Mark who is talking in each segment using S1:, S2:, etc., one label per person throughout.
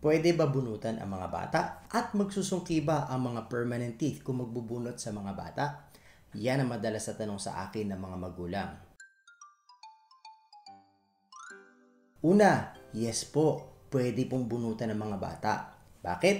S1: Pwede ba bunutan ang mga bata? At magsusungki ba ang mga permanent teeth kung magbubunot sa mga bata? Yan ang madalas na tanong sa akin ng mga magulang. Una, yes po, pwede pong bunutan ang mga bata. Bakit?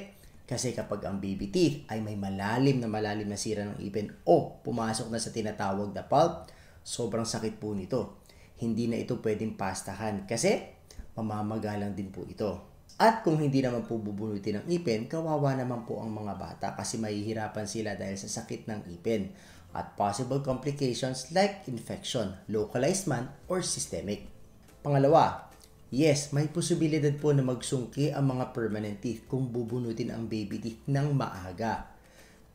S1: Kasi kapag ang baby teeth ay may malalim na malalim na sira ng ipin o pumasok na sa tinatawag na pulp, sobrang sakit po nito. Hindi na ito pwedeng pastahan kasi mamamagalang din po ito. At kung hindi naman po bubunutin ng ipin, kawawa naman po ang mga bata kasi mahihirapan sila dahil sa sakit ng ipin at possible complications like infection, localized man, or systemic. Pangalawa, yes, may posibilidad po na magsungki ang mga permanent teeth kung bubunutin ang baby teeth ng maaga.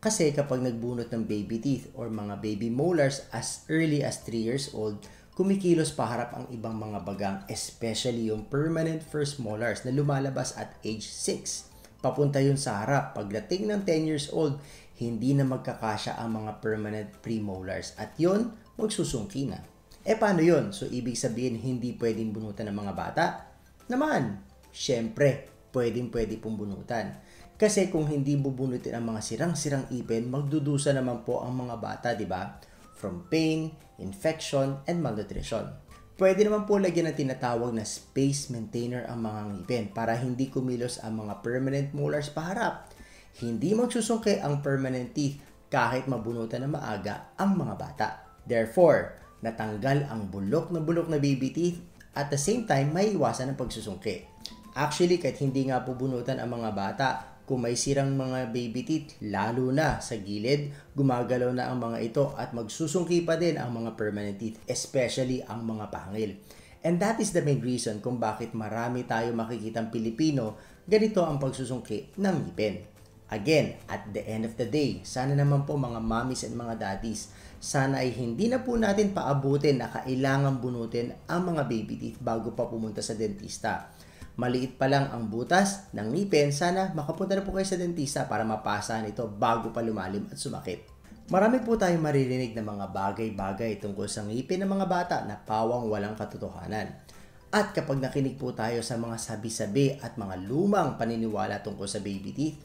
S1: Kasi kapag nagbunot ng baby teeth or mga baby molars as early as 3 years old, kumikilos paharap ang ibang mga bagang, especially yung permanent first molars na lumalabas at age 6. Papunta yun sa harap. Pagdating ng 10 years old, hindi na magkakasya ang mga permanent premolars at yon magsusungki na. E paano yon? So ibig sabihin hindi pwedeng bunutan ng mga bata? Naman, syempre, pwedeng pwede pong bunutan. Kasi kung hindi bubunutin ang mga sirang-sirang ipin, magdudusa naman po ang mga bata, di ba? from pain, infection, and malnutrition. Pwede naman po lagyan ng tinatawag na space maintainer ang mga ngipin para hindi kumilos ang mga permanent molars paharap. Hindi magsusungke ang permanent teeth kahit mabunutan na maaga ang mga bata. Therefore, natanggal ang bulok na bulok na baby teeth at the same time, may iwasan ang pagsusungke. Actually, kahit hindi nga po bunutan ang mga bata, kung may sirang mga baby teeth, lalo na sa gilid, gumagalaw na ang mga ito at magsusungki pa din ang mga permanent teeth, especially ang mga pangil. And that is the main reason kung bakit marami tayo makikitang Pilipino ganito ang pagsusungki ng ngipin. Again, at the end of the day, sana naman po mga mommies and mga daddies, sana ay hindi na po natin paabutin na kailangan bunutin ang mga baby teeth bago pa pumunta sa dentista maliit pa lang ang butas ng ngipin, sana makapunta na po kayo sa dentista para mapasaan ito bago pa lumalim at sumakit. Marami po tayong maririnig ng mga bagay-bagay tungkol sa ngipin ng mga bata na pawang walang katotohanan. At kapag nakinig po tayo sa mga sabi-sabi at mga lumang paniniwala tungkol sa baby teeth,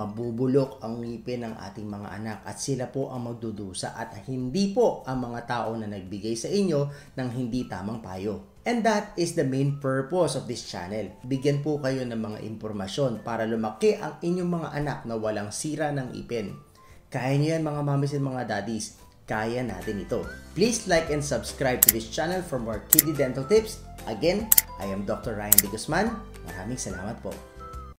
S1: mabubulok ang ngipin ng ating mga anak at sila po ang magdudusa at hindi po ang mga tao na nagbigay sa inyo ng hindi tamang payo. And that is the main purpose of this channel. Bigyan po kayo ng mga impormasyon para lumaki ang inyong mga anak na walang sira ng ipin. Kaya nyo yan mga mamis at mga daddies. Kaya natin ito. Please like and subscribe to this channel for more kiddie dental tips. Again, I am Dr. Ryan De Guzman. Maraming salamat po.